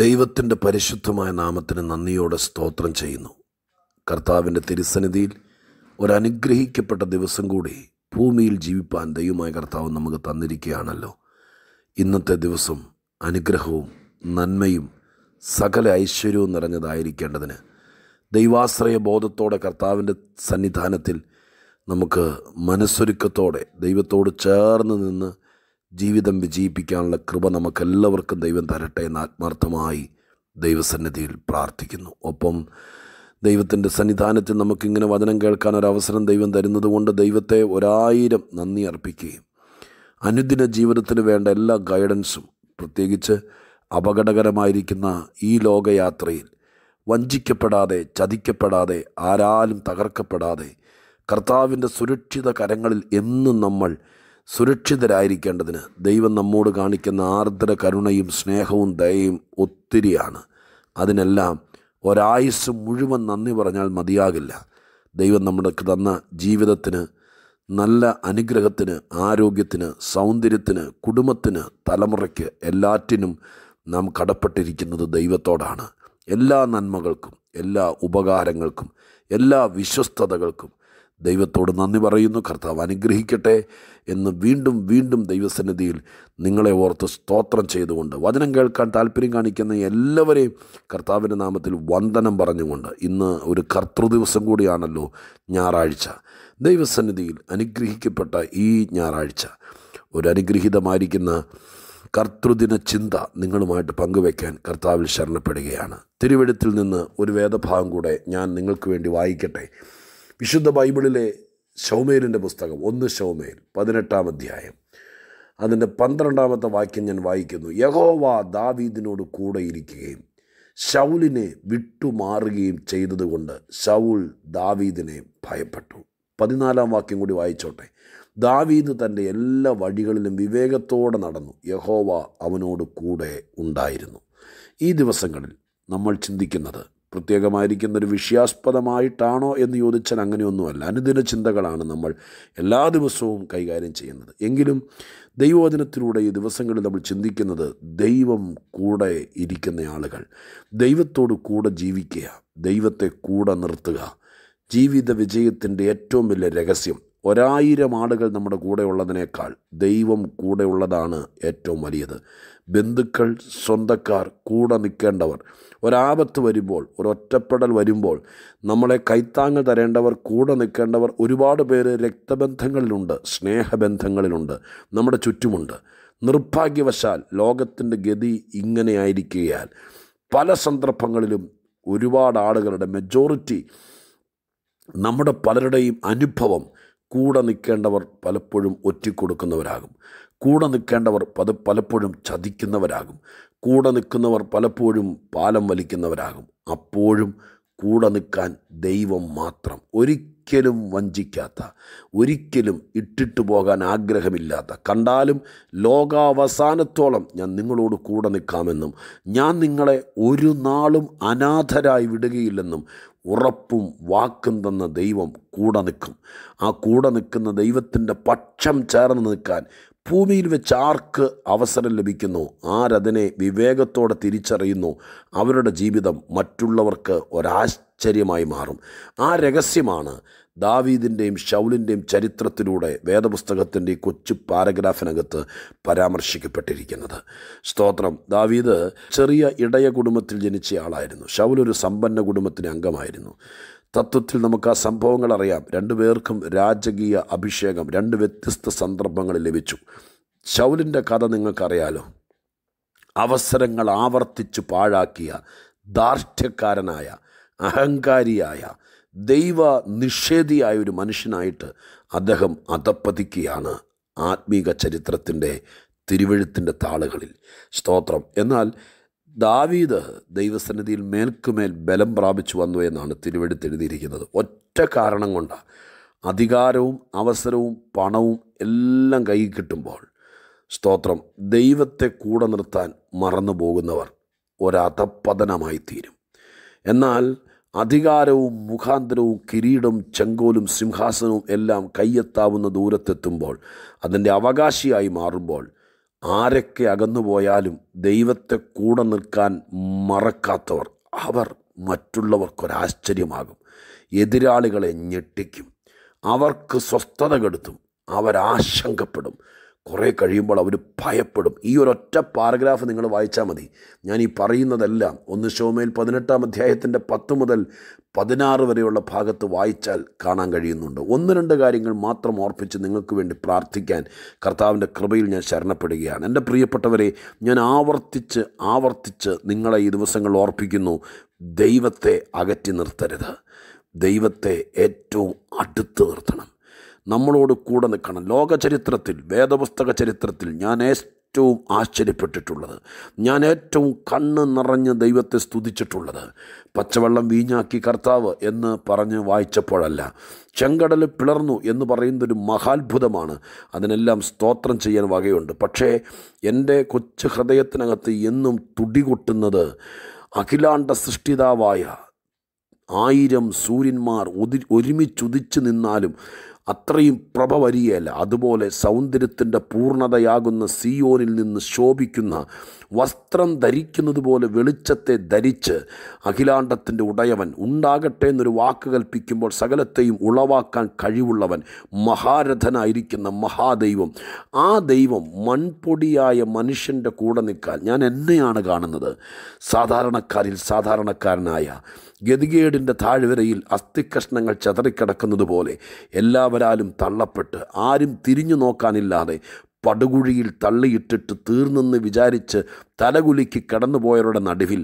ദൈവത്തിൻ്റെ പരിശുദ്ധമായ നാമത്തിന് നന്ദിയോടെ സ്തോത്രം ചെയ്യുന്നു കർത്താവിൻ്റെ തിരുസന്നിധിയിൽ ഒരനുഗ്രഹിക്കപ്പെട്ട ദിവസം കൂടി ഭൂമിയിൽ ജീവിപ്പാൻ ദൈവമായ കർത്താവ് നമുക്ക് തന്നിരിക്കുകയാണല്ലോ ഇന്നത്തെ ദിവസം അനുഗ്രഹവും നന്മയും സകല ഐശ്വര്യവും നിറഞ്ഞതായിരിക്കേണ്ടതിന് ദൈവാശ്രയ ബോധത്തോടെ കർത്താവിൻ്റെ സന്നിധാനത്തിൽ നമുക്ക് മനസ്സൊരുക്കത്തോടെ ദൈവത്തോട് ചേർന്ന് നിന്ന് ജീവിതം വിജയിപ്പിക്കാനുള്ള കൃപ നമുക്കെല്ലാവർക്കും ദൈവം തരട്ടെ എന്ന് ആത്മാർത്ഥമായി ദൈവസന്നിധിയിൽ പ്രാർത്ഥിക്കുന്നു ഒപ്പം ദൈവത്തിൻ്റെ സന്നിധാനത്തിൽ നമുക്കിങ്ങനെ വചനം കേൾക്കാൻ ഒരു അവസരം ദൈവം തരുന്നത് കൊണ്ട് ദൈവത്തെ ഒരായിരം നന്ദി അർപ്പിക്കുകയും അനുദിന ജീവിതത്തിന് വേണ്ട എല്ലാ ഗൈഡൻസും പ്രത്യേകിച്ച് അപകടകരമായിരിക്കുന്ന ഈ ലോകയാത്രയിൽ വഞ്ചിക്കപ്പെടാതെ ചതിക്കപ്പെടാതെ ആരാലും തകർക്കപ്പെടാതെ കർത്താവിൻ്റെ സുരക്ഷിത കരങ്ങളിൽ എന്നും നമ്മൾ സുരക്ഷിതരായിരിക്കേണ്ടതിന് ദൈവം നമ്മോട് കാണിക്കുന്ന ആർദ്ര കരുണയും സ്നേഹവും ദയയും ഒത്തിരിയാണ് അതിനെല്ലാം ഒരായുസ് മുഴുവൻ നന്ദി പറഞ്ഞാൽ മതിയാകില്ല ദൈവം നമ്മൾക്ക് തന്ന ജീവിതത്തിന് നല്ല അനുഗ്രഹത്തിന് ആരോഗ്യത്തിന് സൗന്ദര്യത്തിന് കുടുംബത്തിന് തലമുറയ്ക്ക് എല്ലാറ്റിനും നാം കടപ്പെട്ടിരിക്കുന്നത് ദൈവത്തോടാണ് എല്ലാ നന്മകൾക്കും എല്ലാ ഉപകാരങ്ങൾക്കും എല്ലാ വിശ്വസ്തതകൾക്കും ദൈവത്തോട് നന്ദി പറയുന്നു കർത്താവ് അനുഗ്രഹിക്കട്ടെ എന്ന് വീണ്ടും വീണ്ടും ദൈവസന്നിധിയിൽ നിങ്ങളെ ഓർത്ത് സ്തോത്രം ചെയ്തുകൊണ്ട് വചനം കേൾക്കാൻ താല്പര്യം കാണിക്കുന്ന എല്ലാവരെയും കർത്താവിൻ്റെ നാമത്തിൽ വന്ദനം പറഞ്ഞുകൊണ്ട് ഇന്ന് ഒരു കർത്തൃദിവസം കൂടിയാണല്ലോ ഞായറാഴ്ച ദൈവസന്നിധിയിൽ അനുഗ്രഹിക്കപ്പെട്ട ഈ ഞായറാഴ്ച ഒരു അനുഗ്രഹീതമായിരിക്കുന്ന കർത്തൃദിന ചിന്ത നിങ്ങളുമായിട്ട് പങ്കുവയ്ക്കാൻ കർത്താവിൽ ശരണപ്പെടുകയാണ് തിരുവെടുത്തിൽ നിന്ന് ഒരു വേദഭാഗം കൂടെ ഞാൻ നിങ്ങൾക്ക് വേണ്ടി വായിക്കട്ടെ വിശുദ്ധ ബൈബിളിലെ ശൗമേലിൻ്റെ പുസ്തകം ഒന്ന് ശൗമേൽ പതിനെട്ടാം അധ്യായം അതിൻ്റെ പന്ത്രണ്ടാമത്തെ വാക്യം ഞാൻ വായിക്കുന്നു യഹോവ ദാവീദിനോട് കൂടെ ഇരിക്കുകയും ഷൗലിനെ വിട്ടുമാറുകയും ചെയ്തതുകൊണ്ട് ശൗൽ ദാവീദിനെ ഭയപ്പെട്ടു പതിനാലാം വാക്യം കൂടി വായിച്ചോട്ടെ ദാവീദ് തൻ്റെ എല്ലാ വഴികളിലും വിവേകത്തോടെ നടന്നു യഹോവ അവനോട് കൂടെ ഉണ്ടായിരുന്നു ഈ ദിവസങ്ങളിൽ നമ്മൾ ചിന്തിക്കുന്നത് ഒരു വിഷയാസ്പദമായിട്ടാണോ എന്ന് ചോദിച്ചാൽ അങ്ങനെയൊന്നുമല്ല അനുദിന ചിന്തകളാണ് നമ്മൾ എല്ലാ ദിവസവും കൈകാര്യം ചെയ്യുന്നത് എങ്കിലും ദൈവവചനത്തിലൂടെ ഈ ദിവസങ്ങളിൽ നമ്മൾ ചിന്തിക്കുന്നത് ദൈവം കൂടെ ഇരിക്കുന്ന ആളുകൾ ദൈവത്തോട് കൂടെ ജീവിക്കുക ദൈവത്തെ കൂടെ നിർത്തുക ജീവിത വിജയത്തിൻ്റെ ഏറ്റവും വലിയ രഹസ്യം ഒരായിരം ആളുകൾ നമ്മുടെ കൂടെ ഉള്ളതിനേക്കാൾ ദൈവം കൂടെ ഉള്ളതാണ് ഏറ്റവും വലിയത് ബന്ധുക്കൾ സ്വന്തക്കാർ കൂടെ നിൽക്കേണ്ടവർ ഒരാപത്ത് വരുമ്പോൾ ഒരൊറ്റപ്പെടൽ വരുമ്പോൾ നമ്മളെ കൈത്താങ്ങ് തരേണ്ടവർ കൂടെ നിൽക്കേണ്ടവർ ഒരുപാട് പേര് രക്തബന്ധങ്ങളിലുണ്ട് സ്നേഹബന്ധങ്ങളിലുണ്ട് നമ്മുടെ ചുറ്റുമുണ്ട് നിർഭാഗ്യവശാൽ ലോകത്തിൻ്റെ ഗതി ഇങ്ങനെയായിരിക്കുകയാൽ പല സന്ദർഭങ്ങളിലും ഒരുപാട് ആളുകളുടെ മെജോറിറ്റി നമ്മുടെ പലരുടെയും അനുഭവം കൂടെ നിൽക്കേണ്ടവർ പലപ്പോഴും ഒറ്റിക്കൊടുക്കുന്നവരാകും കൂടെ നിൽക്കേണ്ടവർ പത പലപ്പോഴും ചതിക്കുന്നവരാകും കൂടെ നിൽക്കുന്നവർ പലപ്പോഴും പാലം വലിക്കുന്നവരാകും അപ്പോഴും കൂടെ നിൽക്കാൻ ദൈവം മാത്രം ഒരിക്കലും ഒരിക്കലും വഞ്ചിക്കാത്ത ഒരിക്കലും ഇട്ടിട്ട് പോകാൻ ആഗ്രഹമില്ലാത്ത കണ്ടാലും ലോകാവസാനത്തോളം ഞാൻ നിങ്ങളോട് കൂടെ നിൽക്കാമെന്നും ഞാൻ നിങ്ങളെ ഒരു നാളും അനാഥരായി വിടുകയില്ലെന്നും ഉറപ്പും വാക്കും തന്ന ദൈവം കൂടെ നിൽക്കും ആ കൂടെ നിൽക്കുന്ന ദൈവത്തിൻ്റെ പക്ഷം ചേർന്ന് നിൽക്കാൻ ഭൂമിയിൽ വെച്ച് ആർക്ക് അവസരം ലഭിക്കുന്നു ആരതിനെ വിവേകത്തോടെ തിരിച്ചറിയുന്നു അവരുടെ ജീവിതം മറ്റുള്ളവർക്ക് ഒരാശ്ചര്യമായി മാറും ആ രഹസ്യമാണ് ദാവീദിൻ്റെയും ഷൗലിൻ്റെയും ചരിത്രത്തിലൂടെ വേദപുസ്തകത്തിൻ്റെ കൊച്ചു പാരഗ്രാഫിനകത്ത് പരാമർശിക്കപ്പെട്ടിരിക്കുന്നത് സ്തോത്രം ദാവീദ് ചെറിയ ഇടയ കുടുംബത്തിൽ ജനിച്ചയാളായിരുന്നു ഷൗൽ ഒരു സമ്പന്ന കുടുംബത്തിന് അംഗമായിരുന്നു തത്വത്തിൽ നമുക്ക് ആ സംഭവങ്ങൾ അറിയാം രണ്ടുപേർക്കും രാജകീയ അഭിഷേകം രണ്ട് വ്യത്യസ്ത സന്ദർഭങ്ങൾ ലഭിച്ചു ശൗലിൻ്റെ കഥ നിങ്ങൾക്കറിയാലോ അവസരങ്ങൾ ആവർത്തിച്ചു പാഴാക്കിയ ദാർഢ്യക്കാരനായ അഹങ്കാരിയായ ദൈവ നിഷേധിയായ ഒരു മനുഷ്യനായിട്ട് അദ്ദേഹം അധപ്പതിക്കുകയാണ് ആത്മീക ചരിത്രത്തിൻ്റെ തിരുവഴുത്തിൻ്റെ താളുകളിൽ സ്തോത്രം എന്നാൽ ദാവീദ് ദൈവസന്നിധിയിൽ മേൽക്കുമേൽ ബലം പ്രാപിച്ചു വന്നു എന്നാണ് എഴുതിയിരിക്കുന്നത് ഒറ്റ കാരണം കൊണ്ടാണ് അധികാരവും അവസരവും പണവും എല്ലാം കൈ കിട്ടുമ്പോൾ സ്തോത്രം ദൈവത്തെ കൂടെ നിർത്താൻ മറന്നു പോകുന്നവർ ഒരധപ്പതനമായി തീരും എന്നാൽ അധികാരവും മുഖാന്തരവും കിരീടവും ചെങ്കോലും സിംഹാസനവും എല്ലാം കയ്യെത്താവുന്ന ദൂരത്തെത്തുമ്പോൾ അതിൻ്റെ അവകാശിയായി മാറുമ്പോൾ ആരൊക്കെ അകന്നുപോയാലും ദൈവത്തെ കൂടെ നിൽക്കാൻ മറക്കാത്തവർ അവർ മറ്റുള്ളവർക്കൊരാശ്ചര്യമാകും എതിരാളികളെ ഞെട്ടിക്കും അവർക്ക് സ്വസ്ഥത കെടുത്തും അവരാശങ്കപ്പെടും കുറേ കഴിയുമ്പോൾ അവർ ഭയപ്പെടും ഈ ഒരൊറ്റ പാരഗ്രാഫ് നിങ്ങൾ വായിച്ചാൽ മതി ഞാൻ ഈ പറയുന്നതെല്ലാം ഒന്ന് ഷോമയിൽ പതിനെട്ടാം അധ്യായത്തിൻ്റെ പത്ത് മുതൽ പതിനാറ് വരെയുള്ള ഭാഗത്ത് വായിച്ചാൽ കാണാൻ കഴിയുന്നുണ്ട് ഒന്ന് രണ്ട് കാര്യങ്ങൾ മാത്രം ഓർപ്പിച്ച് നിങ്ങൾക്ക് വേണ്ടി പ്രാർത്ഥിക്കാൻ കർത്താവിൻ്റെ കൃപയിൽ ഞാൻ ശരണപ്പെടുകയാണ് എൻ്റെ പ്രിയപ്പെട്ടവരെ ഞാൻ ആവർത്തിച്ച് ആവർത്തിച്ച് നിങ്ങളെ ഈ ദിവസങ്ങൾ ഓർപ്പിക്കുന്നു ദൈവത്തെ അകറ്റി നിർത്തരുത് ദൈവത്തെ ഏറ്റവും അടുത്ത് നിർത്തണം നമ്മളോട് കൂടെ നിൽക്കണം ലോകചരിത്രത്തിൽ വേദപുസ്തക ചരിത്രത്തിൽ ഞാൻ ഏറ്റവും ആശ്ചര്യപ്പെട്ടിട്ടുള്ളത് ഞാൻ ഏറ്റവും കണ്ണ് നിറഞ്ഞ് ദൈവത്തെ സ്തുതിച്ചിട്ടുള്ളത് പച്ചവെള്ളം വീഞ്ഞാക്കി കർത്താവ് എന്ന് പറഞ്ഞ് വായിച്ചപ്പോഴല്ല ചെങ്കടൽ പിളർന്നു എന്ന് പറയുന്നൊരു മഹാത്ഭുതമാണ് അതിനെല്ലാം സ്തോത്രം ചെയ്യാൻ വകയുണ്ട് പക്ഷേ എൻ്റെ കൊച്ചു ഹൃദയത്തിനകത്ത് എന്നും തുടികൊട്ടുന്നത് അഖിലാണ്ട സൃഷ്ടിതാവായ ആയിരം സൂര്യന്മാർ ഒരുമിച്ചുദിച്ചു നിന്നാലും അത്രയും പ്രഭ വരികയല്ല അതുപോലെ സൗന്ദര്യത്തിൻ്റെ പൂർണ്ണതയാകുന്ന സിയോനിൽ നിന്ന് ശോഭിക്കുന്ന വസ്ത്രം ധരിക്കുന്നത് പോലെ വെളിച്ചത്തെ ധരിച്ച് അഖിലാണ്ടത്തിൻ്റെ ഉടയവൻ ഉണ്ടാകട്ടെ എന്നൊരു വാക്ക് കൽപ്പിക്കുമ്പോൾ സകലത്തെയും ഉളവാക്കാൻ കഴിവുള്ളവൻ മഹാരഥനായിരിക്കുന്ന മഹാദൈവം ആ ദൈവം മൺപൊടിയായ മനുഷ്യൻ്റെ കൂടെ നിൽക്കാൻ ഞാൻ എന്നെയാണ് കാണുന്നത് സാധാരണക്കാരിൽ സാധാരണക്കാരനായ ഗതികേടിൻ്റെ താഴ്വരയിൽ അസ്ഥിക്കഷ്ണങ്ങൾ ചതറിക്കിടക്കുന്നത് പോലെ എല്ലാവരാലും തള്ളപ്പെട്ട് ആരും തിരിഞ്ഞു നോക്കാനില്ലാതെ പടുകുഴിയിൽ തള്ളിയിട്ടിട്ട് തീർന്നെന്ന് വിചാരിച്ച് തലകുലുക്കി കടന്നുപോയവരുടെ നടുവിൽ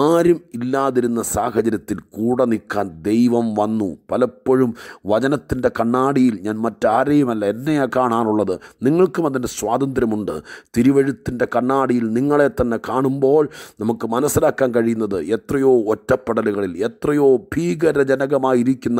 ആരും ഇല്ലാതിരുന്ന സാഹചര്യത്തിൽ കൂടെ നിൽക്കാൻ ദൈവം വന്നു പലപ്പോഴും വചനത്തിൻ്റെ കണ്ണാടിയിൽ ഞാൻ മറ്റാരെയുമല്ല എന്നെയാ കാണാനുള്ളത് നിങ്ങൾക്കും അതിൻ്റെ സ്വാതന്ത്ര്യമുണ്ട് തിരുവഴുത്തിൻ്റെ കണ്ണാടിയിൽ നിങ്ങളെ തന്നെ കാണുമ്പോൾ നമുക്ക് മനസ്സിലാക്കാൻ കഴിയുന്നത് എത്രയോ ഒറ്റപ്പെടലുകളിൽ എത്രയോ ഭീകരജനകമായിരിക്കുന്ന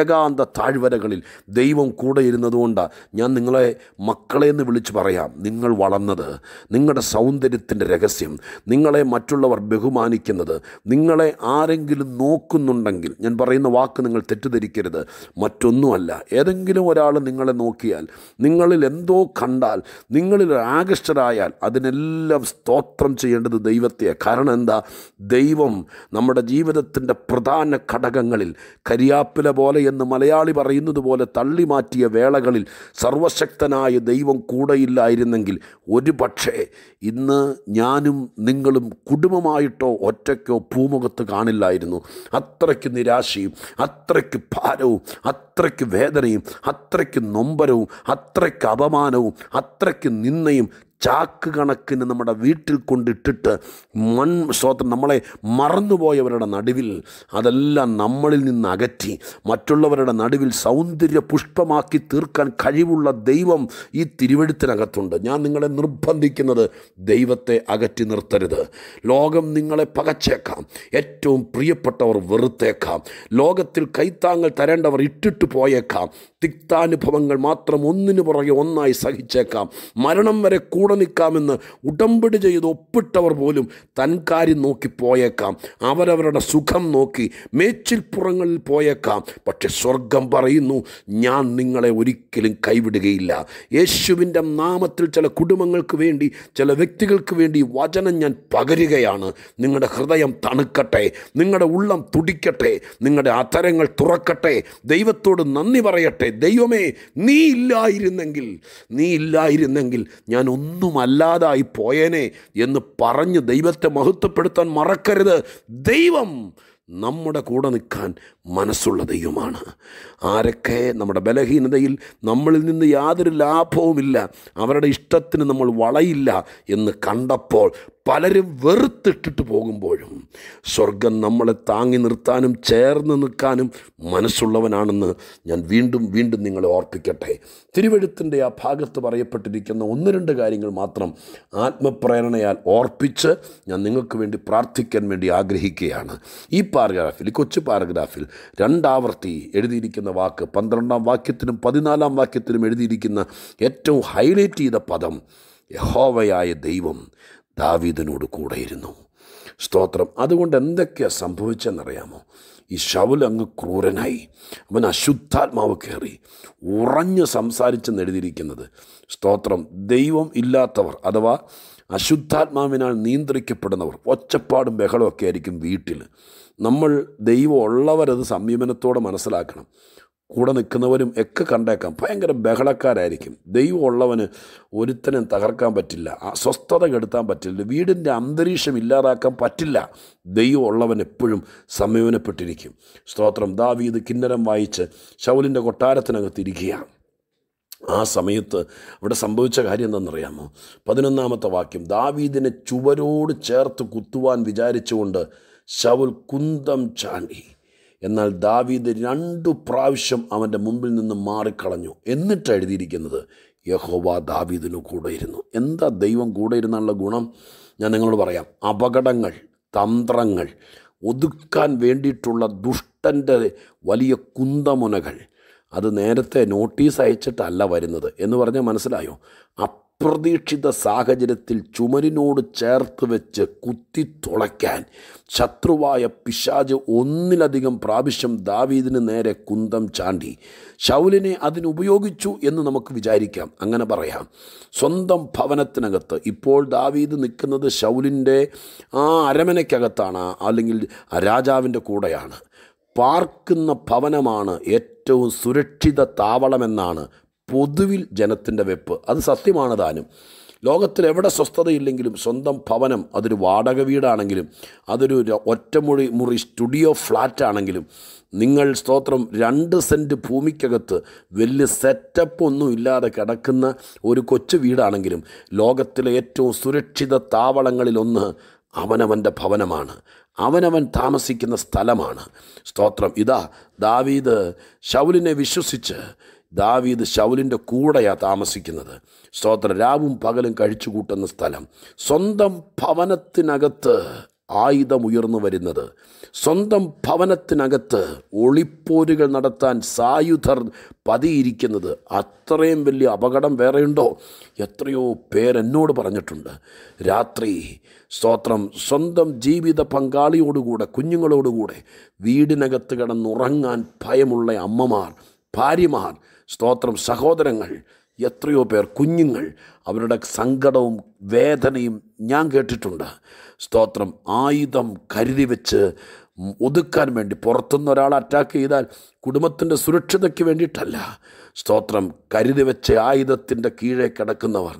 ഏകാന്ത താഴ്വരകളിൽ ദൈവം കൂടെ ഇരുന്നതുകൊണ്ട് ഞാൻ നിങ്ങളെ മക്കളെ എന്ന് വിളിച്ചു പറയാം നിങ്ങൾ വളർന്നത് നിങ്ങളുടെ സൗന്ദര്യത്തിൻ്റെ രഹസ്യം നിങ്ങളെ മറ്റുള്ളവർ ബഹുമാനിക്കുന്നത് നിങ്ങളെ ആരെങ്കിലും നോക്കുന്നുണ്ടെങ്കിൽ ഞാൻ പറയുന്ന വാക്ക് നിങ്ങൾ തെറ്റിദ്ധരിക്കരുത് മറ്റൊന്നുമല്ല ഏതെങ്കിലും ഒരാൾ നിങ്ങളെ നോക്കിയാൽ നിങ്ങളിൽ എന്തോ കണ്ടാൽ നിങ്ങളിൽ ആകൃഷ്ടരായാൽ അതിനെല്ലാം സ്തോത്രം ചെയ്യേണ്ടത് ദൈവത്തെ കാരണം എന്താ ദൈവം നമ്മുടെ ജീവിതത്തിൻ്റെ പ്രധാന ഘടകങ്ങളിൽ കരിയാപ്പില പോലെ എന്ന് മലയാളി പറയുന്നത് പോലെ തള്ളി മാറ്റിയ വേളകളിൽ സർവശക്തനായ ദൈവം കൂടെയില്ലായിരുന്നെങ്കിൽ ഒരു പക്ഷേ ഇന്ന് ഞാൻ ഞാനും നിങ്ങളും കുടുംബമായിട്ടോ ഒറ്റയ്ക്കോ പൂമുഖത്ത് കാണില്ലായിരുന്നു അത്രയ്ക്ക് നിരാശയും അത്രയ്ക്ക് ഭാരവും അത്രയ്ക്ക് വേദനയും അത്രയ്ക്ക് നൊമ്പരവും അത്രയ്ക്ക് അപമാനവും അത്രയ്ക്ക് നിന്നയും ചാക്ക് കണക്കിന് നമ്മുടെ വീട്ടിൽ കൊണ്ടിട്ടിട്ട് മൺ സ്തോത്രം നമ്മളെ മറന്നുപോയവരുടെ നടുവിൽ അതെല്ലാം നമ്മളിൽ നിന്ന് അകറ്റി മറ്റുള്ളവരുടെ നടുവിൽ സൗന്ദര്യ പുഷ്പമാക്കി തീർക്കാൻ കഴിവുള്ള ദൈവം ഈ തിരുവഴുത്തിനകത്തുണ്ട് ഞാൻ നിങ്ങളെ നിർബന്ധിക്കുന്നത് ദൈവത്തെ അകറ്റി നിർത്തരുത് ലോകം നിങ്ങളെ പകച്ചേക്കാം ഏറ്റവും പ്രിയപ്പെട്ടവർ വെറുത്തേക്കാം ലോകത്തിൽ കൈത്താങ്ങൾ തരേണ്ടവർ ഇട്ടിട്ട് പോയേക്കാം തിക്താനുഭവങ്ങൾ മാത്രം ഒന്നിനു പുറകെ ഒന്നായി സഹിച്ചേക്കാം മരണം വരെ കൂടെ നിൽക്കാമെന്ന് ഉടമ്പടി ചെയ്ത് ഒപ്പിട്ടവർ പോലും തൻ കാര്യം നോക്കി പോയേക്കാം അവരവരുടെ സുഖം നോക്കി മേച്ചിൽപ്പുറങ്ങളിൽ പോയേക്കാം പക്ഷെ സ്വർഗം പറയുന്നു ഞാൻ നിങ്ങളെ ഒരിക്കലും കൈവിടുകയില്ല യേശുവിൻ്റെ നാമത്തിൽ ചില കുടുംബങ്ങൾക്ക് വേണ്ടി ചില വ്യക്തികൾക്ക് വേണ്ടി വചനം ഞാൻ പകരുകയാണ് നിങ്ങളുടെ ഹൃദയം തണുക്കട്ടെ നിങ്ങളുടെ ഉള്ളം തുടിക്കട്ടെ നിങ്ങളുടെ അത്തരങ്ങൾ തുറക്കട്ടെ ദൈവത്തോട് നന്ദി പറയട്ടെ ദൈവമേ നീ ഇല്ലായിരുന്നെങ്കിൽ നീ ഇല്ലായിരുന്നെങ്കിൽ ഞാൻ അല്ലാതായി പോയേനെ എന്ന് പറഞ്ഞ് ദൈവത്തെ മഹത്വപ്പെടുത്താൻ മറക്കരുത് ദൈവം നമ്മുടെ കൂടെ നിൽക്കാൻ മനസ്സുള്ള ദൈവമാണ് ആരൊക്കെ നമ്മുടെ ബലഹീനതയിൽ നമ്മളിൽ നിന്ന് യാതൊരു ലാഭവുമില്ല അവരുടെ ഇഷ്ടത്തിന് നമ്മൾ വളയില്ല എന്ന് കണ്ടപ്പോൾ പലരും വെറുത്തിട്ടിട്ട് പോകുമ്പോഴും സ്വർഗം നമ്മളെ താങ്ങി നിർത്താനും ചേർന്ന് നിൽക്കാനും മനസ്സുള്ളവനാണെന്ന് ഞാൻ വീണ്ടും വീണ്ടും നിങ്ങളെ ഓർപ്പിക്കട്ടെ തിരുവഴുത്തിൻ്റെ ആ ഭാഗത്ത് പറയപ്പെട്ടിരിക്കുന്ന ഒന്ന് രണ്ട് കാര്യങ്ങൾ മാത്രം ആത്മപ്രേരണയാൽ ഓർപ്പിച്ച് ഞാൻ നിങ്ങൾക്ക് വേണ്ടി പ്രാർത്ഥിക്കാൻ വേണ്ടി ആഗ്രഹിക്കുകയാണ് ഈ പാരഗ്രാഫിൽ കൊച്ചു പാരഗ്രാഫിൽ രണ്ടാവർത്തി എഴുതിയിരിക്കുന്ന വാക്ക് പന്ത്രണ്ടാം വാക്യത്തിനും പതിനാലാം വാക്യത്തിനും എഴുതിയിരിക്കുന്ന ഏറ്റവും ഹൈലൈറ്റ് ചെയ്ത പദം യഹോവയായ ദൈവം ദാവീദിനോട് കൂടെയിരുന്നു സ്തോത്രം അതുകൊണ്ട് എന്തൊക്കെയാണ് സംഭവിച്ചെന്നറിയാമോ ഈ ഷൗൽ അങ്ങ് ക്രൂരനായി അവൻ അശുദ്ധാത്മാവ് കയറി ഉറഞ്ഞ് സംസാരിച്ച് എഴുതിയിരിക്കുന്നത് സ്തോത്രം ദൈവം ഇല്ലാത്തവർ അഥവാ അശുദ്ധാത്മാവിനാൽ നിയന്ത്രിക്കപ്പെടുന്നവർ ഒച്ചപ്പാടും ബഹളമൊക്കെ ആയിരിക്കും വീട്ടിൽ നമ്മൾ ദൈവം ഉള്ളവരത് സംയമനത്തോടെ മനസ്സിലാക്കണം കൂടെ നിൽക്കുന്നവരും ഒക്കെ കണ്ടേക്കാം ഭയങ്കര ബഹളക്കാരായിരിക്കും ദൈവമുള്ളവന് ഒരുത്തനും തകർക്കാൻ പറ്റില്ല അസ്വസ്ഥത കെടുത്താൻ പറ്റില്ല വീടിൻ്റെ അന്തരീക്ഷം ഇല്ലാതാക്കാൻ പറ്റില്ല ദൈവമുള്ളവൻ എപ്പോഴും സമീപനപ്പെട്ടിരിക്കും സ്തോത്രം ദാവീദ് കിന്നരം വായിച്ച് ശൗലിൻ്റെ കൊട്ടാരത്തിനകത്തിരിക്കുകയാണ് ആ സമയത്ത് ഇവിടെ സംഭവിച്ച കാര്യം എന്തെന്നറിയാമോ പതിനൊന്നാമത്തെ വാക്യം ദാവീദിനെ ചുവരോട് ചേർത്ത് കുത്തുവാൻ വിചാരിച്ചുകൊണ്ട് ശൗൽ കുന്തം ചാണ്ടി എന്നാൽ ദാവീദ് രണ്ടു പ്രാവശ്യം അവൻ്റെ മുമ്പിൽ നിന്ന് മാറിക്കളഞ്ഞു എന്നിട്ട് എഴുതിയിരിക്കുന്നത് യഹോവ ദാവീദിനു കൂടെ ഇരുന്നു എന്താ ദൈവം കൂടെ ഇരുന്നുള്ള ഗുണം ഞാൻ നിങ്ങളോട് പറയാം അപകടങ്ങൾ തന്ത്രങ്ങൾ ഒതുക്കാൻ വേണ്ടിയിട്ടുള്ള ദുഷ്ടൻ്റെ വലിയ കുന്തമുനകൾ അത് നേരത്തെ നോട്ടീസ് അയച്ചിട്ടല്ല വരുന്നത് എന്ന് പറഞ്ഞാൽ മനസ്സിലായോ അപ്രതീക്ഷിത സാഹചര്യത്തിൽ ചുമരിനോട് ചേർത്ത് വെച്ച് കുത്തിത്തുളയ്ക്കാൻ ശത്രുവായ പിശാജ് ഒന്നിലധികം പ്രാവശ്യം ദാവീദിന് നേരെ കുന്തം ചാണ്ടി ഷൗലിനെ അതിനുപയോഗിച്ചു എന്ന് നമുക്ക് വിചാരിക്കാം അങ്ങനെ പറയാം സ്വന്തം ഭവനത്തിനകത്ത് ഇപ്പോൾ ദാവീദ് നിൽക്കുന്നത് ഷൗലിൻ്റെ ആ അരമനയ്ക്കകത്താണ് അല്ലെങ്കിൽ രാജാവിൻ്റെ കൂടെയാണ് പാർക്കുന്ന ഭവനമാണ് ഏറ്റവും സുരക്ഷിത താവളമെന്നാണ് പൊതുവിൽ ജനത്തിൻ്റെ വെപ്പ് അത് സത്യമാണ് താനും ലോകത്തിലെവിടെ സ്വസ്ഥതയില്ലെങ്കിലും സ്വന്തം ഭവനം അതൊരു വാടക വീടാണെങ്കിലും അതൊരു ഒറ്റമുറി മുറി സ്റ്റുഡിയോ ഫ്ലാറ്റ് ആണെങ്കിലും നിങ്ങൾ സ്തോത്രം രണ്ട് സെൻറ്റ് ഭൂമിക്കകത്ത് വലിയ സെറ്റപ്പ് ഒന്നും ഇല്ലാതെ കിടക്കുന്ന ഒരു കൊച്ചു വീടാണെങ്കിലും ലോകത്തിലെ ഏറ്റവും സുരക്ഷിത താവളങ്ങളിലൊന്ന് അവനവൻ്റെ ഭവനമാണ് അവനവൻ താമസിക്കുന്ന സ്ഥലമാണ് സ്തോത്രം ഇതാ ദാവീദ് ശൗലിനെ വിശ്വസിച്ച് ദാവീദ് ശൗലിൻ്റെ കൂടെയാണ് താമസിക്കുന്നത് സ്തോത്ര രാവും പകലും കഴിച്ചു കൂട്ടുന്ന സ്ഥലം സ്വന്തം ഭവനത്തിനകത്ത് ആയുധമുയർന്നു വരുന്നത് സ്വന്തം ഭവനത്തിനകത്ത് ഒളിപ്പോരുകൾ നടത്താൻ സായുധർ പതിയിരിക്കുന്നത് അത്രയും വലിയ അപകടം വേറെയുണ്ടോ എത്രയോ പേരെന്നോട് പറഞ്ഞിട്ടുണ്ട് രാത്രി സ്തോത്രം സ്വന്തം ജീവിത പങ്കാളിയോടുകൂടെ കുഞ്ഞുങ്ങളോടുകൂടെ വീടിനകത്ത് കിടന്നുറങ്ങാൻ ഭയമുള്ള അമ്മമാർ ഭാര്യമാർ സ്തോത്രം സഹോദരങ്ങൾ എത്രയോ പേർ കുഞ്ഞുങ്ങൾ അവരുടെ സങ്കടവും വേദനയും ഞാൻ കേട്ടിട്ടുണ്ട് സ്തോത്രം ആയുധം കരുതി വെച്ച് ഒതുക്കാൻ വേണ്ടി പുറത്തുനിന്ന് ഒരാൾ അറ്റാക്ക് ചെയ്താൽ കുടുംബത്തിൻ്റെ സുരക്ഷിതയ്ക്ക് വേണ്ടിയിട്ടല്ല സ്തോത്രം കരുതി വെച്ച ആയുധത്തിൻ്റെ കീഴേ കിടക്കുന്നവർ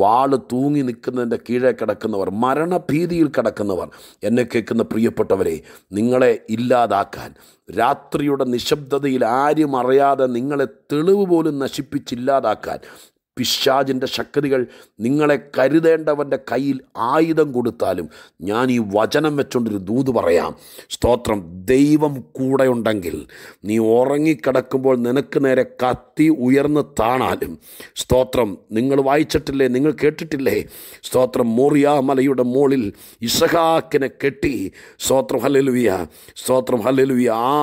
വാള് തൂങ്ങി നിൽക്കുന്നതിൻ്റെ കീഴേ കിടക്കുന്നവർ മരണഭീതിയിൽ കിടക്കുന്നവർ എന്നെ കേൾക്കുന്ന പ്രിയപ്പെട്ടവരെ നിങ്ങളെ ഇല്ലാതാക്കാൻ രാത്രിയുടെ നിശബ്ദതയിൽ ആരും അറിയാതെ നിങ്ങളെ തെളിവ് പോലും നശിപ്പിച്ചില്ലാതാക്കാൻ പിശാജിൻ്റെ ശക്തികൾ നിങ്ങളെ കരുതേണ്ടവൻ്റെ കയ്യിൽ ആയുധം കൊടുത്താലും ഞാൻ ഈ വചനം വെച്ചുകൊണ്ടൊരു ദൂത് പറയാം സ്തോത്രം ദൈവം കൂടെ ഉണ്ടെങ്കിൽ നീ ഉറങ്ങിക്കിടക്കുമ്പോൾ നിനക്ക് നേരെ കത്തി ഉയർന്ന് താണാലും സ്തോത്രം നിങ്ങൾ വായിച്ചിട്ടില്ലേ നിങ്ങൾ കേട്ടിട്ടില്ലേ സ്തോത്രം മോറിയ മലയുടെ മുകളിൽ ഇസഹാക്കിനെ കെട്ടി സ്തോത്രം ഹലലുവിയ സ്തോത്രം ഹലലുവിയ ആ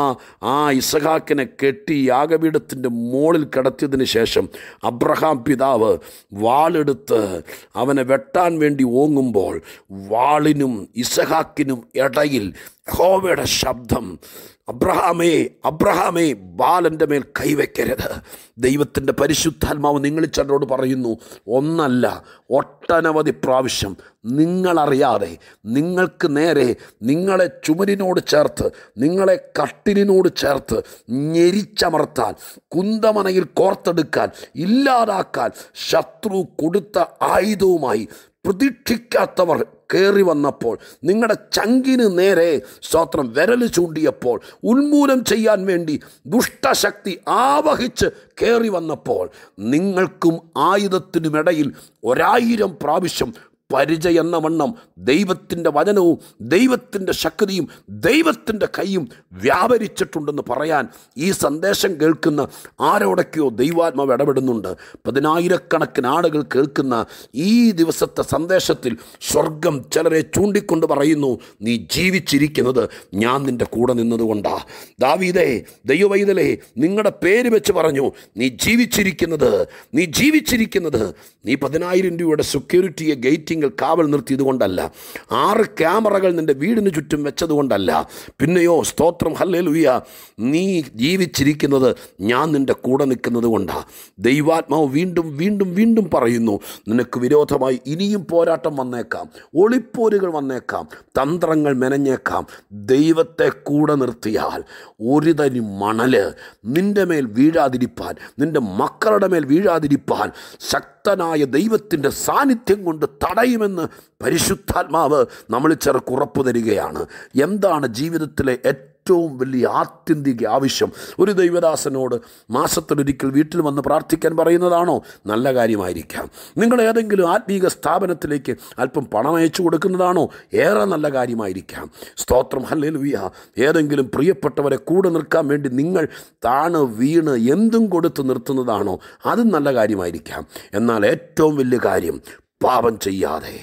ആ ഇസഹാക്കിനെ കെട്ടി യാഗപീഠത്തിൻ്റെ മോളിൽ കിടത്തിയതിന് ശേഷം അബ്രഹാം പിത പിതാവ് വാളെടുത്ത് അവനെ വെട്ടാൻ വേണ്ടി ഓങ്ങുമ്പോൾ വാളിനും ഇസഹാക്കിനും ഇടയിൽ യഹോവയുടെ ശബ്ദം അബ്രഹാമേ അബ്രഹാമേ ബാലൻ്റെ മേൽ കൈവയ്ക്കരുത് ദൈവത്തിൻ്റെ പരിശുദ്ധാത്മാവ് നിങ്ങളിച്ചവരോട് പറയുന്നു ഒന്നല്ല ഒട്ടനവധി പ്രാവശ്യം നിങ്ങളറിയാതെ നിങ്ങൾക്ക് നേരെ നിങ്ങളെ ചുമരിനോട് ചേർത്ത് നിങ്ങളെ കട്ടിലിനോട് ചേർത്ത് ഞെരിച്ചമർത്താൻ കുന്തമനയിൽ കോർത്തെടുക്കാൻ ഇല്ലാതാക്കാൻ ശത്രു കൊടുത്ത ആയുധവുമായി പ്രതീക്ഷിക്കാത്തവർ കയറി വന്നപ്പോൾ നിങ്ങളുടെ ചങ്കിന് നേരെ സ്തോത്രം വിരൽ ചൂണ്ടിയപ്പോൾ ഉന്മൂലം ചെയ്യാൻ വേണ്ടി ദുഷ്ടശക്തി ആവഹിച്ച് കയറി വന്നപ്പോൾ നിങ്ങൾക്കും ആയുധത്തിനുമിടയിൽ ഒരായിരം പ്രാവശ്യം എന്ന വണ്ണം ദൈവത്തിൻ്റെ വചനവും ദൈവത്തിൻ്റെ ശക്തിയും ദൈവത്തിൻ്റെ കൈയും വ്യാപരിച്ചിട്ടുണ്ടെന്ന് പറയാൻ ഈ സന്ദേശം കേൾക്കുന്ന ആരോടൊക്കെയോ ദൈവാത്മാവ് ഇടപെടുന്നുണ്ട് പതിനായിരക്കണക്കിന് ആളുകൾ കേൾക്കുന്ന ഈ ദിവസത്തെ സന്ദേശത്തിൽ സ്വർഗം ചിലരെ ചൂണ്ടിക്കൊണ്ട് പറയുന്നു നീ ജീവിച്ചിരിക്കുന്നത് ഞാൻ നിൻ്റെ കൂടെ നിന്നതുകൊണ്ടാ ദാവീതേ ദൈവവൈതലേ നിങ്ങളുടെ പേര് വെച്ച് പറഞ്ഞു നീ ജീവിച്ചിരിക്കുന്നത് നീ ജീവിച്ചിരിക്കുന്നത് നീ പതിനായിരം രൂപയുടെ സെക്യൂരിറ്റിയെ ഗേറ്റിംഗ് നിങ്ങൾ കാവൽ നിർത്തിയതുകൊണ്ടല്ല ആറ് ക്യാമറകൾ നിൻ്റെ വീടിന് ചുറ്റും വെച്ചതുകൊണ്ടല്ല പിന്നെയോ സ്തോത്രം ലുയ്യ നീ ജീവിച്ചിരിക്കുന്നത് ഞാൻ നിൻ്റെ കൂടെ നിൽക്കുന്നത് കൊണ്ടാണ് ദൈവാത്മാവ് വീണ്ടും വീണ്ടും വീണ്ടും പറയുന്നു നിനക്ക് വിരോധമായി ഇനിയും പോരാട്ടം വന്നേക്കാം ഒളിപ്പോരുകൾ വന്നേക്കാം തന്ത്രങ്ങൾ മെനഞ്ഞേക്കാം ദൈവത്തെ കൂടെ നിർത്തിയാൽ ഒരുതരി മണല് നിൻ്റെ മേൽ വീഴാതിരിപ്പാൻ നിൻ്റെ മക്കളുടെ മേൽ വീഴാതിരിപ്പാൻ ശക്തി ശക്തനായ ദൈവത്തിൻ്റെ സാന്നിധ്യം കൊണ്ട് തടയുമെന്ന് പരിശുദ്ധാത്മാവ് നമ്മൾ ചേർക്കുറപ്പ് തരികയാണ് എന്താണ് ജീവിതത്തിലെ ഏറ്റവും ഏറ്റവും വലിയ ആത്യന്തിക ആവശ്യം ഒരു ദൈവദാസനോട് മാസത്തിലൊരിക്കൽ വീട്ടിൽ വന്ന് പ്രാർത്ഥിക്കാൻ പറയുന്നതാണോ നല്ല കാര്യമായിരിക്കാം നിങ്ങൾ ഏതെങ്കിലും ആത്മീക സ്ഥാപനത്തിലേക്ക് അല്പം പണം അയച്ചു കൊടുക്കുന്നതാണോ ഏറെ നല്ല കാര്യമായിരിക്കാം സ്തോത്രം ഹല്ലേലൂയ ഏതെങ്കിലും പ്രിയപ്പെട്ടവരെ കൂടെ നിൽക്കാൻ വേണ്ടി നിങ്ങൾ താണ് വീണ് എന്തും കൊടുത്ത് നിർത്തുന്നതാണോ അതും നല്ല കാര്യമായിരിക്കാം എന്നാൽ ഏറ്റവും വലിയ കാര്യം പാപം ചെയ്യാതെ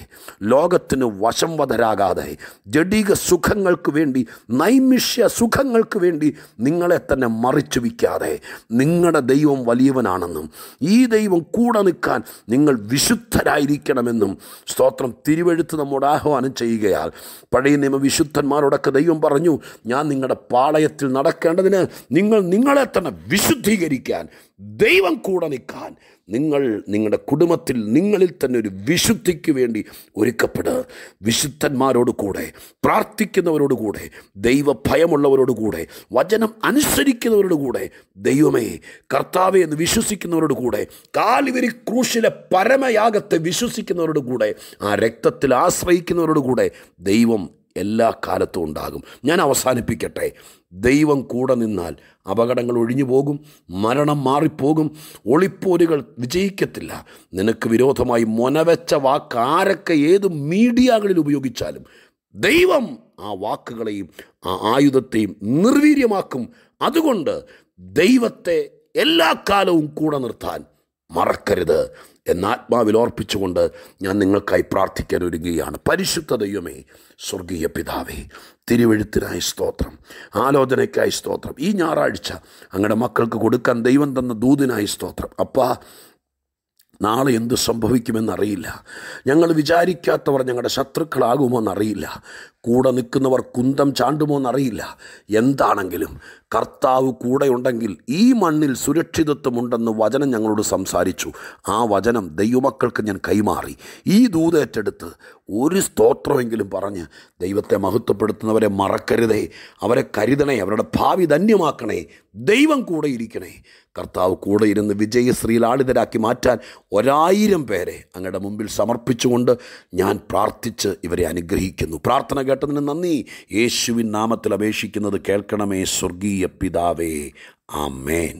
ലോകത്തിന് വശം വതരാകാതെ ജഡിക സുഖങ്ങൾക്ക് വേണ്ടി നൈമിഷ്യ സുഖങ്ങൾക്ക് വേണ്ടി നിങ്ങളെ തന്നെ മറിച്ചു വയ്ക്കാതെ നിങ്ങളുടെ ദൈവം വലിയവനാണെന്നും ഈ ദൈവം കൂടെ നിൽക്കാൻ നിങ്ങൾ വിശുദ്ധരായിരിക്കണമെന്നും സ്തോത്രം തിരുവഴുത്ത് നമ്മോട് ആഹ്വാനം ചെയ്യുകയാൽ പഴയ നിയമവിശുദ്ധന്മാരോടൊക്കെ ദൈവം പറഞ്ഞു ഞാൻ നിങ്ങളുടെ പാളയത്തിൽ നടക്കേണ്ടതിന് നിങ്ങൾ നിങ്ങളെ തന്നെ വിശുദ്ധീകരിക്കാൻ ദൈവം കൂടെ നിൽക്കാൻ നിങ്ങൾ നിങ്ങളുടെ കുടുംബത്തിൽ നിങ്ങളിൽ തന്നെ ഒരു വിശുദ്ധിക്ക് വേണ്ടി ഒരുക്കപ്പെടുക വിശുദ്ധന്മാരോട് കൂടെ പ്രാർത്ഥിക്കുന്നവരോട് കൂടെ ദൈവ ഭയമുള്ളവരോട് കൂടെ വചനം അനുസരിക്കുന്നവരോട് കൂടെ ദൈവമേ കർത്താവെ എന്ന് വിശ്വസിക്കുന്നവരോട് കൂടെ കാലുവരി ക്രൂശിലെ പരമയാഗത്തെ വിശ്വസിക്കുന്നവരോട് കൂടെ ആ രക്തത്തിൽ ആശ്രയിക്കുന്നവരോട് കൂടെ ദൈവം എല്ലാ കാലത്തും ഉണ്ടാകും ഞാൻ അവസാനിപ്പിക്കട്ടെ ദൈവം കൂടെ നിന്നാൽ അപകടങ്ങൾ ഒഴിഞ്ഞു പോകും മരണം മാറിപ്പോകും ഒളിപ്പോരുകൾ വിജയിക്കത്തില്ല നിനക്ക് വിരോധമായി മൊനവെച്ച വാക്ക് ആരൊക്കെ ഏത് മീഡിയകളിൽ ഉപയോഗിച്ചാലും ദൈവം ആ വാക്കുകളെയും ആ ആയുധത്തെയും നിർവീര്യമാക്കും അതുകൊണ്ട് ദൈവത്തെ എല്ലാ കാലവും കൂടെ നിർത്താൻ മറക്കരുത് എന്നാത്മാവിൽ ഓർപ്പിച്ചുകൊണ്ട് ഞാൻ നിങ്ങൾക്കായി പ്രാർത്ഥിക്കാൻ ഒരുങ്ങുകയാണ് പരിശുദ്ധ ദൈവമേ സ്വർഗീയ പിതാവേ തിരുവഴുത്തിനായി സ്തോത്രം ആലോചനയ്ക്കായി സ്തോത്രം ഈ ഞായറാഴ്ച അങ്ങയുടെ മക്കൾക്ക് കൊടുക്കാൻ ദൈവം തന്ന ദൂതിനായി സ്തോത്രം അപ്പാ നാളെ എന്ത് സംഭവിക്കുമെന്നറിയില്ല ഞങ്ങൾ വിചാരിക്കാത്തവർ ഞങ്ങളുടെ എന്നറിയില്ല കൂടെ നിൽക്കുന്നവർ കുന്തം എന്നറിയില്ല എന്താണെങ്കിലും കർത്താവ് കൂടെയുണ്ടെങ്കിൽ ഈ മണ്ണിൽ സുരക്ഷിതത്വമുണ്ടെന്ന് വചനം ഞങ്ങളോട് സംസാരിച്ചു ആ വചനം ദൈവമക്കൾക്ക് ഞാൻ കൈമാറി ഈ ദൂതേറ്റെടുത്ത് ഒരു സ്തോത്രമെങ്കിലും പറഞ്ഞ് ദൈവത്തെ മഹത്വപ്പെടുത്തുന്നവരെ മറക്കരുതേ അവരെ കരുതണേ അവരുടെ ഭാവി ധന്യമാക്കണേ ദൈവം കൂടെ ഇരിക്കണേ കർത്താവ് കൂടെ ഇരുന്ന് വിജയശ്രീലാളിതരാക്കി മാറ്റാൻ ഒരായിരം പേരെ അങ്ങയുടെ മുമ്പിൽ സമർപ്പിച്ചുകൊണ്ട് ഞാൻ പ്രാർത്ഥിച്ച് ഇവരെ അനുഗ്രഹിക്കുന്നു പ്രാർത്ഥന കേട്ടതിന് നന്ദി യേശുവിൻ നാമത്തിൽ അപേക്ഷിക്കുന്നത് കേൾക്കണമേ സ്വർഗീയ പിതാവേ ആമേൻ